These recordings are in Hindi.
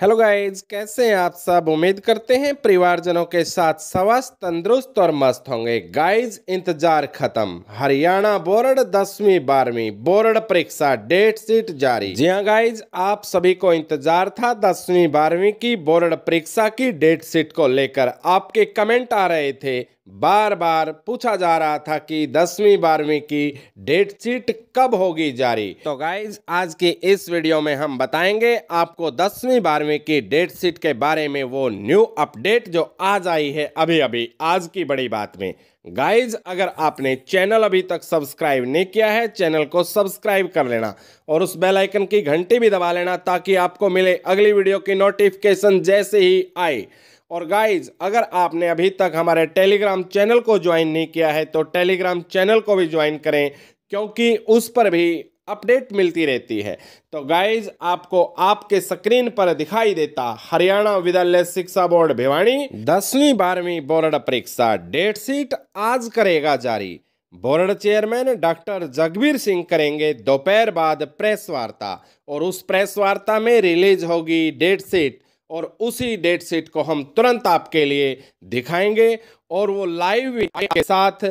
हेलो गाइज कैसे हैं आप सब उम्मीद करते हैं परिवारजनों के साथ स्वस्थ तंदुरुस्त और मस्त होंगे गाइज इंतजार खत्म हरियाणा बोर्ड दसवीं बारहवीं बोर्ड परीक्षा डेट शीट जारी जी हाँ गाइज आप सभी को इंतजार था दसवीं बारहवीं की बोर्ड परीक्षा की डेट शीट को लेकर आपके कमेंट आ रहे थे बार बार पूछा जा रहा था कि दसवीं बारहवीं की डेट शीट कब होगी जारी तो गाइज आज की इस वीडियो में हम बताएंगे आपको दसवीं बारहवीं की डेट शीट के बारे में वो न्यू अपडेट जो आज आई है अभी अभी आज की बड़ी बात में गाइज अगर आपने चैनल अभी तक सब्सक्राइब नहीं किया है चैनल को सब्सक्राइब कर लेना और उस बेल आइकन की घंटी भी दबा लेना ताकि आपको मिले अगली वीडियो की नोटिफिकेशन जैसे ही आए और गाइज अगर आपने अभी तक हमारे टेलीग्राम चैनल को ज्वाइन नहीं किया है तो टेलीग्राम चैनल को भी ज्वाइन करें क्योंकि उस पर भी अपडेट मिलती रहती है तो गाइज आपको आपके स्क्रीन पर दिखाई देता हरियाणा विद्यालय शिक्षा बोर्ड भिवाणी दसवीं बारहवीं बोर्ड परीक्षा डेट शीट आज करेगा जारी board chairman doctor Jagbir Singh करेंगे दोपहर बाद प्रेस वार्ता और उस प्रेस वार्ता में रिलीज होगी डेट शीट और उसी डेट शीट को हम तुरंत आपके लिए दिखाएंगे और वो लाइव के साथ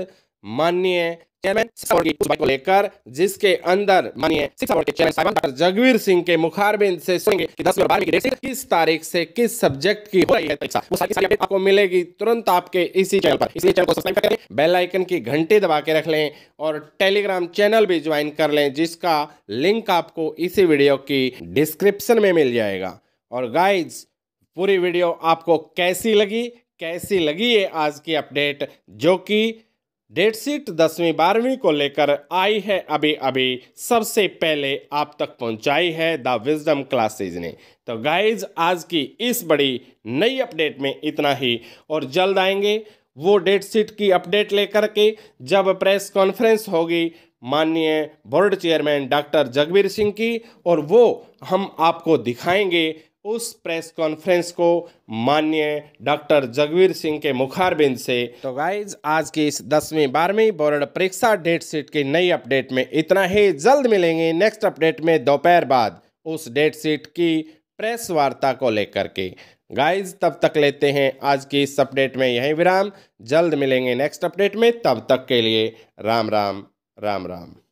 माननीय चेयरमैन को लेकर जिसके अंदर माननीय जगवीर सिंह के मुखारबिंद से सुनेंगे कि दस की डेट किस तारीख से किस सब्जेक्ट की हो रही है परीक्षा तो वो सारी सारी आपको मिलेगी तुरंत आपके इसी चैनल पर इसी चैनल को सब्सक्राइब करें बेल आइकन की घंटी दबा के रख लें और टेलीग्राम चैनल भी ज्वाइन कर लें जिसका लिंक आपको इसी वीडियो की डिस्क्रिप्शन में मिल जाएगा और गाइज पूरी वीडियो आपको कैसी लगी कैसी लगी है आज की अपडेट जो कि डेट शीट दसवीं बारहवीं को लेकर आई है अभी अभी सबसे पहले आप तक पहुंचाई है द विजडम क्लासेज ने तो गाइज आज की इस बड़ी नई अपडेट में इतना ही और जल्द आएंगे वो डेट शीट की अपडेट लेकर के जब प्रेस कॉन्फ्रेंस होगी माननीय board chairman doctor Jagbir Singh की और वो हम आपको दिखाएंगे उस प्रेस कॉन्फ्रेंस को माननीय डॉक्टर जगवीर सिंह के मुखारबिंद से तो गाइज आज की इस दसवीं बारहवीं बोर्ड परीक्षा डेट शीट की नई अपडेट में इतना ही जल्द मिलेंगे नेक्स्ट अपडेट में दोपहर बाद उस डेट शीट की प्रेस वार्ता को लेकर के गाइज तब तक लेते हैं आज की इस अपडेट में यही विराम जल्द मिलेंगे नेक्स्ट अपडेट में तब तक के लिए राम राम राम राम